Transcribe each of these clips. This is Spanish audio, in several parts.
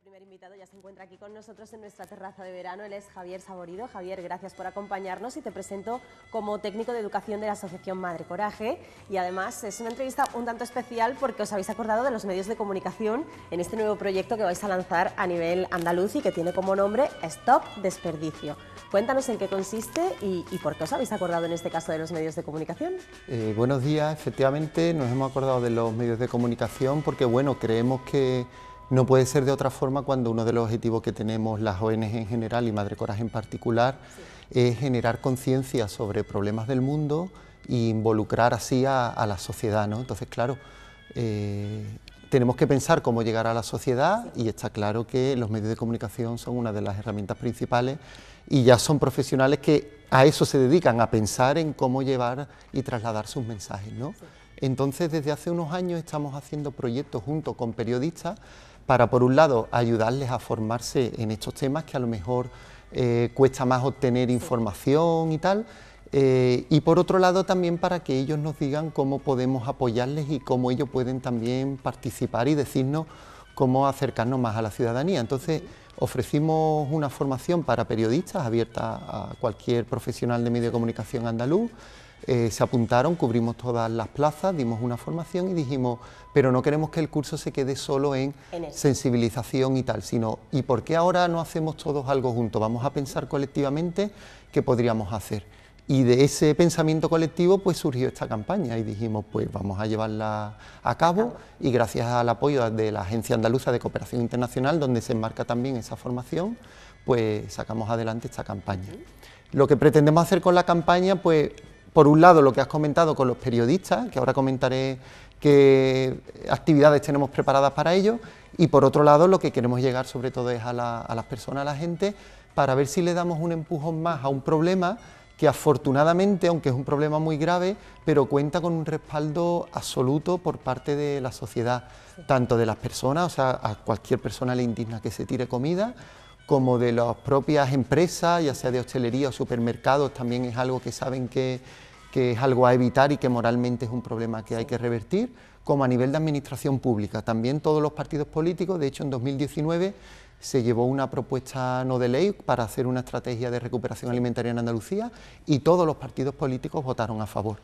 primer invitado ya se encuentra aquí con nosotros en nuestra terraza de verano. Él es Javier Saborido. Javier, gracias por acompañarnos y te presento como técnico de educación de la Asociación Madre Coraje. Y además es una entrevista un tanto especial porque os habéis acordado de los medios de comunicación en este nuevo proyecto que vais a lanzar a nivel andaluz y que tiene como nombre Stop Desperdicio. Cuéntanos en qué consiste y, por qué os habéis acordado en este caso de los medios de comunicación. Eh, buenos días, efectivamente nos hemos acordado de los medios de comunicación porque bueno, creemos que no puede ser de otra forma cuando uno de los objetivos que tenemos las ONG en general y Madre Coraje en particular es generar conciencia sobre problemas del mundo e involucrar así a, la sociedad. Entonces, claro, eh, tenemos que pensar cómo llegar a la sociedad y está claro que los medios de comunicación son una de las herramientas principales y ya son profesionales que a eso se dedican, a pensar en cómo llevar y trasladar sus mensajes. Entonces, desde hace unos años estamos haciendo proyectos junto con periodistas para, por un lado, ayudarles a formarse en estos temas que a lo mejor eh, cuesta más obtener información y tal, eh, y por otro lado también para que ellos nos digan cómo podemos apoyarles y cómo ellos pueden también participar y decirnos cómo acercarnos más a la ciudadanía. Entonces ofrecimos una formación para periodistas abierta a cualquier profesional de medio de comunicación andaluz. Eh, se apuntaron, cubrimos todas las plazas, dimos una formación y dijimos, pero no queremos que el curso se quede solo en, sensibilización y tal, sino, ¿y por qué ahora no hacemos todos algo juntos? Vamos a pensar colectivamente qué podríamos hacer. Y de ese pensamiento colectivo pues surgió esta campaña y dijimos pues vamos a llevarla a cabo y gracias al apoyo de la Agencia Andaluza de Cooperación Internacional, donde se enmarca también esa formación, pues sacamos adelante esta campaña. Lo que pretendemos hacer con la campaña pues por un lado, lo que has comentado con los periodistas, que ahora comentaré qué actividades tenemos preparadas para ello, y por otro lado, lo que queremos llegar sobre todo es a, las personas, a la gente, para ver si le damos un empujón más a un problema que afortunadamente, aunque es un problema muy grave, pero cuenta con un respaldo absoluto por parte de la sociedad, tanto de las personas, o sea, a cualquier persona le indigna que se tire comida, como de las propias empresas, ya sea de hostelería o supermercados, también es algo que saben que, es algo a evitar y que moralmente es un problema que hay que revertir, como a nivel de administración pública. También todos los partidos políticos, de hecho en 2019 se llevó una propuesta no de ley para hacer una estrategia de recuperación alimentaria en Andalucía y todos los partidos políticos votaron a favor.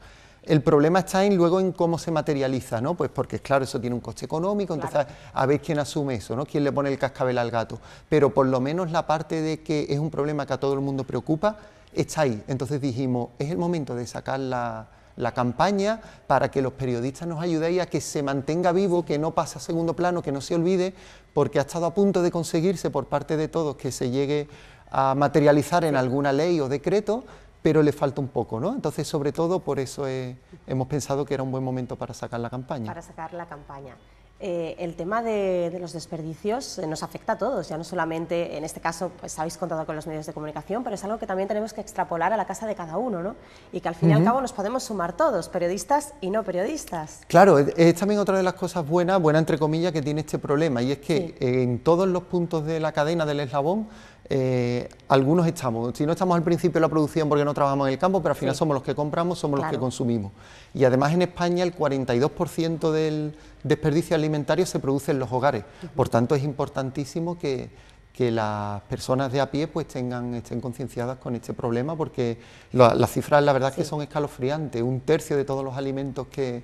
El problema está en luego en cómo se materializa, ¿no? Pues porque claro, eso tiene un coste económico, entonces a, ver quién asume eso, ¿no? Quién le pone el cascabel al gato. Pero por lo menos la parte de que es un problema que a todo el mundo preocupa está ahí. Entonces dijimos, es el momento de sacar la, la campaña para que los periodistas nos ayudéis a que se mantenga vivo, que no pase a segundo plano, que no se olvide, porque ha estado a punto de conseguirse por parte de todos que se llegue a materializar en alguna ley o decreto, pero le falta un poco, ¿no? Entonces, sobre todo, por eso eh, hemos pensado que era un buen momento para sacar la campaña. Para sacar la campaña. Eh, el tema de, los desperdicios eh, nos afecta a todos, ya no solamente, en este caso, pues habéis contado con los medios de comunicación, pero es algo que también tenemos que extrapolar a la casa de cada uno, ¿no? Y que al fin y al cabo nos podemos sumar todos, periodistas y no periodistas. Claro, es, también otra de las cosas buenas, buena entre comillas, que tiene este problema, y es que en todos los puntos de la cadena del eslabón eh, algunos estamos, si no estamos al principio de la producción porque no trabajamos en el campo, pero al final somos los que compramos, somos los que consumimos. Y además en España el 42% del desperdicio alimentario se produce en los hogares. Por tanto es importantísimo que, las personas de a pie pues tengan, estén concienciadas con este problema porque las cifras la verdad que son escalofriantes. Un tercio de todos los alimentos que,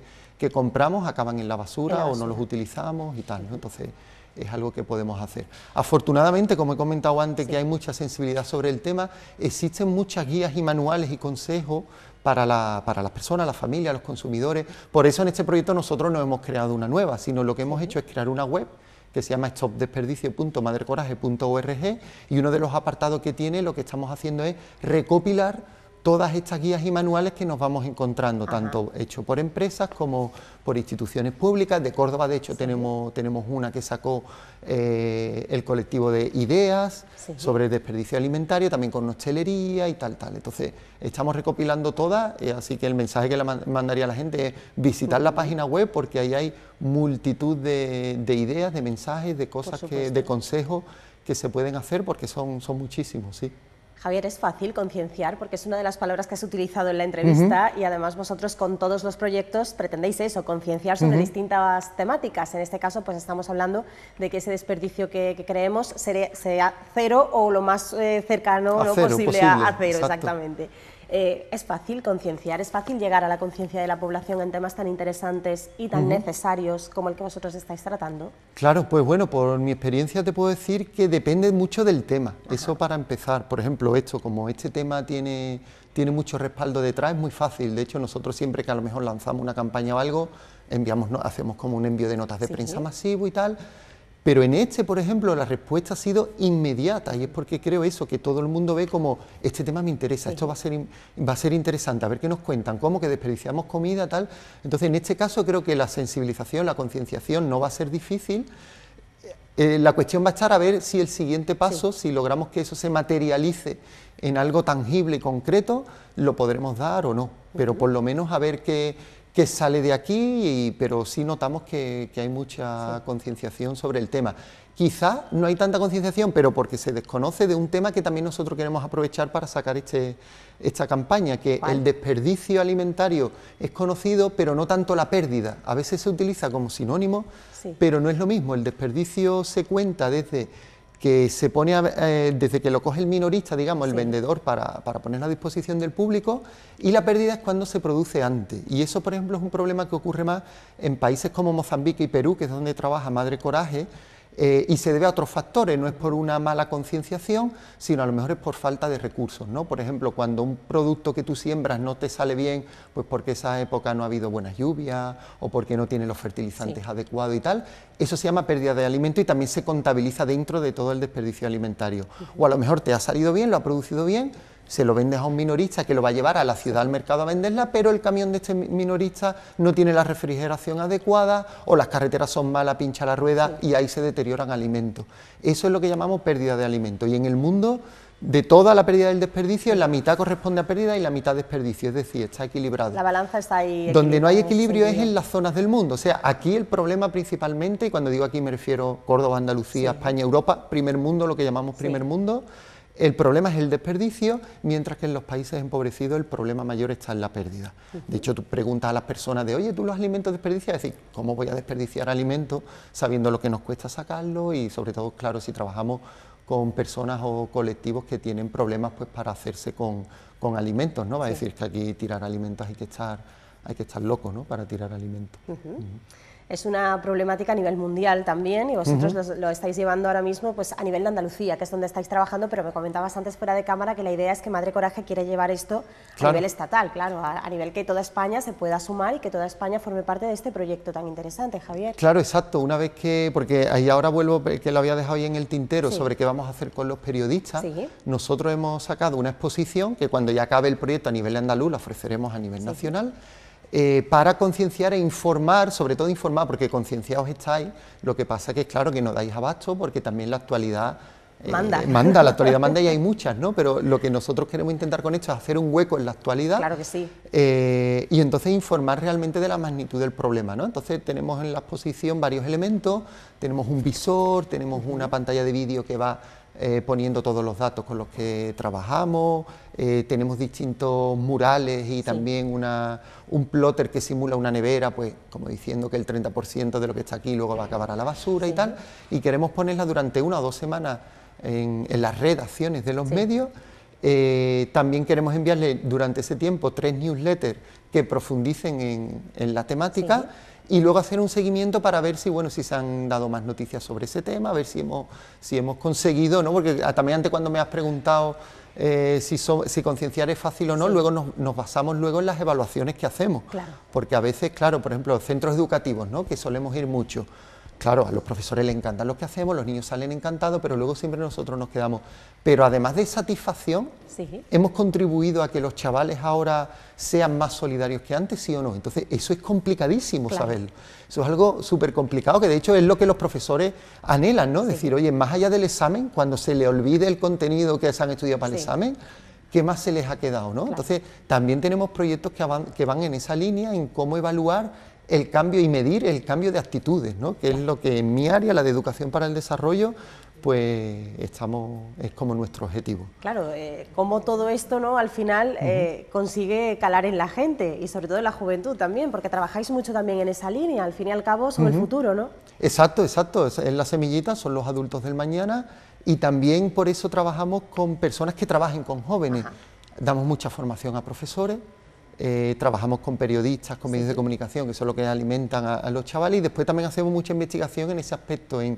compramos acaban en la basura, o no los utilizamos y tal. Entonces es algo que podemos hacer. Afortunadamente, como he comentado antes, que hay mucha sensibilidad sobre el tema, existen muchas guías y manuales y consejos para, la, para las personas, las familias, los consumidores. Por eso en este proyecto nosotros no hemos creado una nueva, sino lo que hemos hecho es crear una web que se llama stopdesperdicio.madrecoraje.org y uno de los apartados que tiene lo que estamos haciendo es recopilar todas estas guías y manuales que nos vamos encontrando, tanto hecho por empresas como por instituciones públicas. De Córdoba, de hecho, tenemos, tenemos una que sacó eh, el colectivo de ideas sobre desperdicio alimentario, también con hostelería y tal, tal. Entonces, estamos recopilando todas, eh, así que el mensaje que le mandaría a la gente es visitar la página web porque ahí hay multitud de, ideas, de mensajes, de cosas, que, de consejos que se pueden hacer porque son, son muchísimos, sí. Javier, es fácil concienciar porque es una de las palabras que has utilizado en la entrevista y además vosotros con todos los proyectos pretendéis eso, concienciar sobre distintas temáticas. En este caso, pues estamos hablando de que ese desperdicio que, creemos sea, cero o lo más eh, cercano o posible, a, cero, exactamente. Eh, es fácil concienciar, es fácil llegar a la conciencia de la población en temas tan interesantes y tan necesarios como el que vosotros estáis tratando? Claro, pues bueno, por mi experiencia te puedo decir que depende mucho del tema, eso para empezar. Por ejemplo, esto, como este tema tiene, tiene mucho respaldo detrás, es muy fácil. De hecho, nosotros siempre que a lo mejor lanzamos una campaña o algo, enviamos, hacemos como un envío de notas de prensa masivo y tal pero en este, por ejemplo, la respuesta ha sido inmediata y es porque creo eso, que todo el mundo ve como, este tema me interesa, esto va a, ser, va a ser interesante, a ver qué nos cuentan, cómo que desperdiciamos comida, tal. Entonces, en este caso creo que la sensibilización, la concienciación no va a ser difícil. Eh, la cuestión va a estar a ver si el siguiente paso, si logramos que eso se materialice en algo tangible y concreto, lo podremos dar o no. Pero por lo menos a ver qué, que sale de aquí, y, pero sí notamos que, hay mucha concienciación sobre el tema. Quizá no hay tanta concienciación, pero porque se desconoce de un tema que también nosotros queremos aprovechar para sacar este, esta campaña, que el desperdicio alimentario es conocido, pero no tanto la pérdida. A veces se utiliza como sinónimo, pero no es lo mismo. El desperdicio se cuenta desde que se pone eh, desde que lo coge el minorista, digamos, el vendedor, para, para ponerlo a disposición del público, y la pérdida es cuando se produce antes. Y eso, por ejemplo, es un problema que ocurre más en países como Mozambique y Perú, que es donde trabaja Madre Coraje, eh, y se debe a otros factores, no es por una mala concienciación, sino a lo mejor es por falta de recursos. ¿no? Por ejemplo, cuando un producto que tú siembras no te sale bien, pues porque esa época no ha habido buenas lluvias o porque no tiene los fertilizantes adecuados y tal, eso se llama pérdida de alimento y también se contabiliza dentro de todo el desperdicio alimentario. O a lo mejor te ha salido bien, lo ha producido bien, se lo vendes a un minorista que lo va a llevar a la ciudad al mercado a venderla, pero el camión de este minorista no tiene la refrigeración adecuada o las carreteras son malas, pincha la rueda y ahí se deterioran alimentos. Eso es lo que llamamos pérdida de alimentos. Y en el mundo, de toda la pérdida del desperdicio, la mitad corresponde a pérdida y la mitad desperdicio, es decir, está equilibrado. La balanza está ahí. Donde no hay equilibrio es en las zonas del mundo. O sea, aquí el problema principalmente, y cuando digo aquí me refiero Córdoba, Andalucía, España, Europa, primer mundo, lo que llamamos primer mundo, el problema es el desperdicio, mientras que en los países empobrecidos el problema mayor está en la pérdida. De hecho, tú preguntas a las personas de, oye, ¿tú los alimentos desperdicias? Es decir, ¿cómo voy a desperdiciar alimentos sabiendo lo que nos cuesta sacarlo? Y sobre todo, claro, si trabajamos con personas o colectivos que tienen problemas pues, para hacerse con, alimentos, ¿no? Va a decir que aquí tirar alimentos hay que estar, hay que estar loco, ¿no? Para tirar alimentos es una problemática a nivel mundial también y vosotros lo, estáis llevando ahora mismo pues, a nivel de Andalucía, que es donde estáis trabajando, pero me comentabas antes fuera de cámara que la idea es que Madre Coraje quiere llevar esto a nivel estatal, claro, a, nivel que toda España se pueda sumar y que toda España forme parte de este proyecto tan interesante, Javier. Claro, exacto, una vez que, porque ahí ahora vuelvo, eh, que lo había dejado ahí en el tintero, sobre qué vamos a hacer con los periodistas, nosotros hemos sacado una exposición que cuando ya acabe el proyecto a nivel andaluz la ofreceremos a nivel nacional eh, para concienciar e informar, sobre todo informar, porque concienciados estáis, lo que pasa es que es claro que no dais abasto porque también la actualidad eh, manda. la actualidad manda y hay muchas, ¿no? Pero lo que nosotros queremos intentar con esto es hacer un hueco en la actualidad. Claro que sí. Eh, y entonces informar realmente de la magnitud del problema, ¿no? Entonces tenemos en la exposición varios elementos, tenemos un visor, tenemos una pantalla de vídeo que va eh, poniendo todos los datos con los que trabajamos, eh, tenemos distintos murales y también una, un plotter que simula una nevera, pues como diciendo que el 30% de lo que está aquí luego va a acabar a la basura y tal, y queremos ponerla durante una o dos semanas en, las redacciones de los medios. Eh, también queremos enviarle durante ese tiempo tres newsletters que profundicen en la temática y luego hacer un seguimiento para ver si bueno si se han dado más noticias sobre ese tema, a ver si hemos, si hemos conseguido, ¿no? Porque ah, también antes cuando me has preguntado eh, si, si, concienciar es fácil o no, luego nos, nos, basamos luego en las evaluaciones que hacemos. Porque a veces, claro, por ejemplo, centros educativos, ¿no? que solemos ir mucho Claro, a los profesores les encanta lo que hacemos, los niños salen encantados, pero luego siempre nosotros nos quedamos. Pero además de satisfacción, hemos contribuido a que los chavales ahora sean más solidarios que antes, ¿sí o no? Entonces, eso es complicadísimo saberlo. Eso es algo súper complicado, que de hecho es lo que los profesores anhelan, ¿no? Decir, oye, más allá del examen, cuando se le olvide el contenido que se han estudiado para el examen, qué más se les ha quedado, ¿no? Entonces, también tenemos proyectos que van, que van en esa línea, en cómo evaluar el cambio y medir el cambio de actitudes, ¿no? que es lo que en mi área, la de educación para el desarrollo, pues estamos, es como nuestro objetivo. Claro, eh, como todo esto ¿no? al final eh, consigue calar en la gente y sobre todo en la juventud también, porque trabajáis mucho también en esa línea, al fin y al cabo son el futuro, ¿no? Exacto, exacto, es, la semillita, son los adultos del mañana y también por eso trabajamos con personas que trabajen con jóvenes. Damos mucha formación a profesores, eh, trabajamos con periodistas, con medios de comunicación, que son los que alimentan a, los chavales, y después también hacemos mucha investigación en ese aspecto, en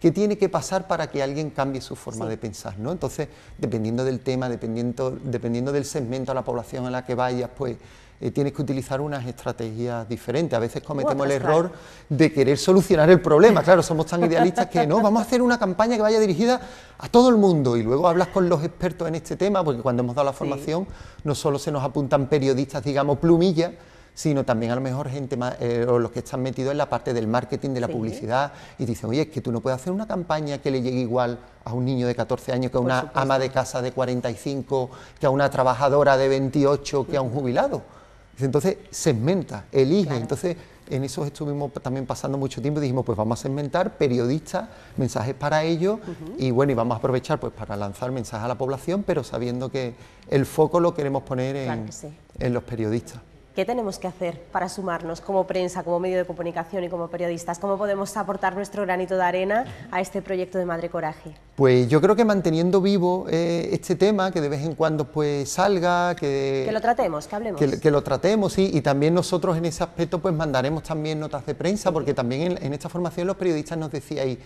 qué tiene que pasar para que alguien cambie su forma de pensar, ¿no? Entonces, dependiendo del tema, dependiendo, dependiendo del segmento a la población a la que vayas, pues eh, tienes que utilizar unas estrategias diferentes. A veces cometemos el error de querer solucionar el problema. Claro, somos tan idealistas que no, vamos a hacer una campaña que vaya dirigida a todo el mundo y luego hablas con los expertos en este tema, porque cuando hemos dado la formación no solo se nos apuntan periodistas, digamos, plumillas, sino también a lo mejor gente más, eh, o los que están metidos en la parte del marketing, de la publicidad, y dicen, oye, es que tú no puedes hacer una campaña que le llegue igual a un niño de 14 años que a una ama de casa de 45, que a una trabajadora de 28, que a un jubilado. Entonces segmenta, elige. Entonces en eso estuvimos también pasando mucho tiempo y dijimos, pues vamos a segmentar periodistas, mensajes para ellos y bueno, y vamos a aprovechar pues para lanzar mensajes a la población, pero sabiendo que el foco lo queremos poner en los periodistas. ¿Qué tenemos que hacer para sumarnos como prensa, como medio de comunicación y como periodistas? ¿Cómo podemos aportar nuestro granito de arena a este proyecto de Madre Coraje? Pues yo creo que manteniendo vivo eh, este tema, que de vez en cuando pues salga, que... Que lo tratemos, que hablemos. Que, lo tratemos, sí, y también nosotros en ese aspecto pues mandaremos también notas de prensa, porque también en, esta formación los periodistas nos decían...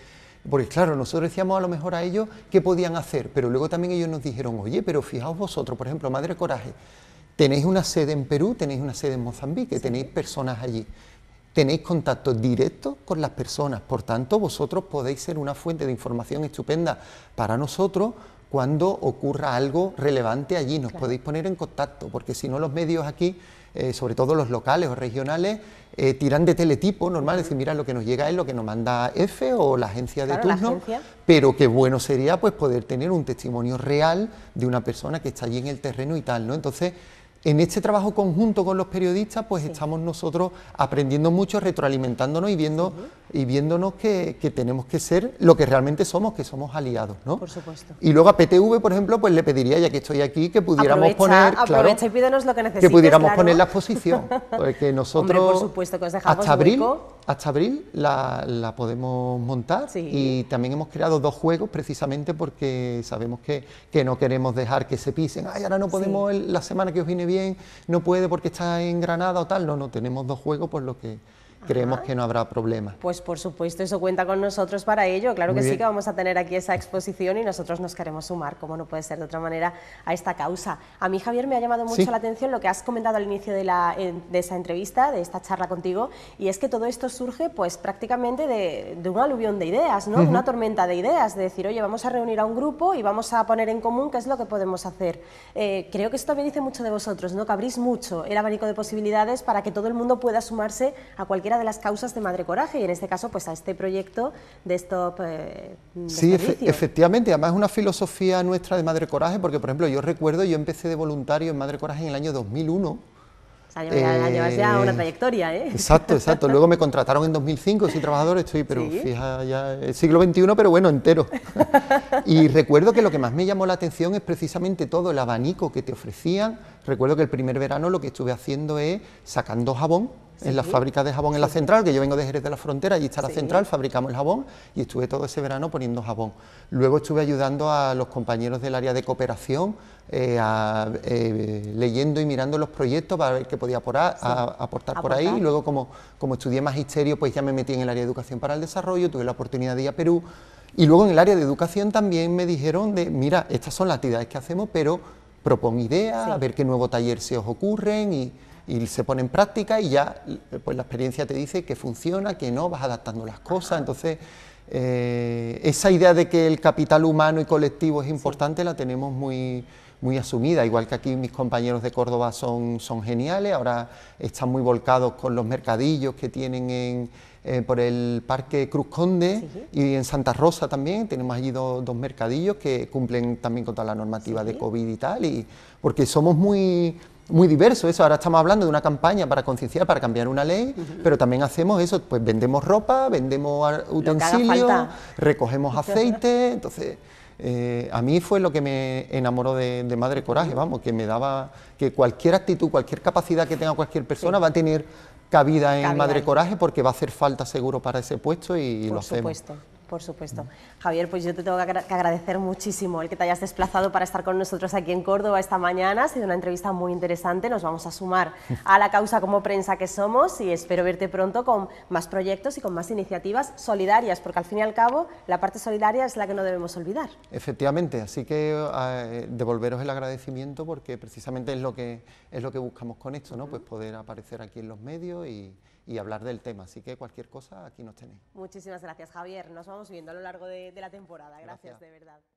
Porque claro, nosotros decíamos a lo mejor a ellos qué podían hacer, pero luego también ellos nos dijeron, oye, pero fijaos vosotros, por ejemplo, Madre Coraje, Tenéis una sede en Perú, tenéis una sede en Mozambique, tenéis personas allí. Tenéis contacto directo con las personas, por tanto vosotros podéis ser una fuente de información estupenda para nosotros cuando ocurra algo relevante allí, nos podéis poner en contacto, porque si no los medios aquí, eh, sobre todo los locales o regionales, eh, tiran de teletipo normal, es decir, mira, lo que nos llega es lo que nos manda EFE o la agencia de turno, pero qué bueno sería pues poder tener un testimonio real de una persona que está allí en el terreno y tal, ¿no? Entonces, en este trabajo conjunto con los periodistas, pues estamos nosotros aprendiendo mucho, retroalimentándonos y viendo y viéndonos que, tenemos que ser lo que realmente somos, que somos aliados, ¿no? Por supuesto. Y luego a PTV, por ejemplo, pues le pediría, ya que estoy aquí, que pudiéramos poner... Aprovecha y lo que Que pudiéramos poner la exposición, porque nosotros... por supuesto, que hasta abril, Hasta abril la, podemos montar y también hemos creado dos juegos precisamente porque sabemos que, no queremos dejar que se pisen, ay, ahora no podemos la semana que os viene bien, no puede porque está en Granada o tal, no, no, tenemos dos juegos por lo que creemos que no habrá problema. Pues por supuesto, eso cuenta con nosotros para ello. Claro que sí que vamos a tener aquí esa exposición y nosotros nos queremos sumar, como no puede ser de otra manera, a esta causa. A mí, Javier, me ha llamado mucho la atención lo que has comentado al inicio de, la, esa entrevista, de esta charla contigo, y es que todo esto surge pues prácticamente de, una un aluvión de ideas, ¿no? Una tormenta de ideas, de decir, oye, vamos a reunir a un grupo y vamos a poner en común qué es lo que podemos hacer. Eh, creo que esto también dice mucho de vosotros, ¿no? Que abrís mucho el abanico de posibilidades para que todo el mundo pueda sumarse a cualquiera de las causas de Madre Coraje y en este caso pues a este proyecto de Stop. Eh, sí, efectivamente, además es una filosofía nuestra de Madre Coraje porque por ejemplo yo recuerdo, yo empecé de voluntario en Madre Coraje en el año 2001. O sea, ya, ya una eh, trayectoria, ¿eh? Exacto, exacto. Luego me contrataron en 2005, soy trabajador, estoy, pero fija, ya el eh, siglo XXI, pero bueno, entero. y recuerdo que lo que más me llamó la atención es precisamente todo el abanico que te ofrecían. Recuerdo que el primer verano lo que estuve haciendo es sacando jabón, en la fábrica de jabón en la central, que yo vengo de Jerez de la Frontera, allí está la central, fabricamos el jabón y estuve todo ese verano poniendo jabón. Luego estuve ayudando a los compañeros del área de cooperación, eh, eh, leyendo y mirando los proyectos para ver qué podía a, aportar, por ahí. Y luego como, como estudié magisterio, pues ya me metí en el área de educación para el desarrollo, tuve la oportunidad de ir a Perú. Y luego en el área de educación también me dijeron de, mira, estas son las actividades que hacemos, pero propon ideas, a ver qué nuevo taller se os ocurren y y se pone en práctica y ya pues la experiencia te dice que funciona, que no, vas adaptando las cosas. Entonces, eh, esa idea de que el capital humano y colectivo es importante la tenemos muy, muy asumida, igual que aquí mis compañeros de Córdoba son, son geniales, ahora están muy volcados con los mercadillos que tienen en, eh, por el Parque Cruz Conde y en Santa Rosa también, tenemos allí dos mercadillos que cumplen también con toda la normativa de COVID y tal, y, porque somos muy muy diverso eso. Ahora estamos hablando de una campaña para concienciar, para cambiar una ley, pero también hacemos eso, pues vendemos ropa, vendemos utensilios, recogemos aceite, entonces... Eh, a mí fue lo que me enamoró de, Madre Coraje, vamos, que me daba que cualquier actitud, cualquier capacidad que tenga cualquier persona va a tener cabida en Madre Coraje porque va a hacer falta seguro para ese puesto y lo hacemos. Supuesto. Por supuesto. Javier, pues yo te tengo que agradecer muchísimo el que te hayas desplazado para estar con nosotros aquí en Córdoba esta mañana. Ha sido una entrevista muy interesante. Nos vamos a sumar a la causa como prensa que somos y espero verte pronto con más proyectos y con más iniciativas solidarias, porque al fin y al cabo la parte solidaria es la que no debemos olvidar. Efectivamente, así que ah, eh, devolveros el agradecimiento porque precisamente es lo que, es lo que buscamos con esto, ¿no? Pues poder aparecer aquí en los medios y y hablar del tema. Así que cualquier cosa, aquí nos tenéis. Muchísimas gracias, Javier. Nos vamos viendo a lo largo de, la temporada. gracias. de verdad.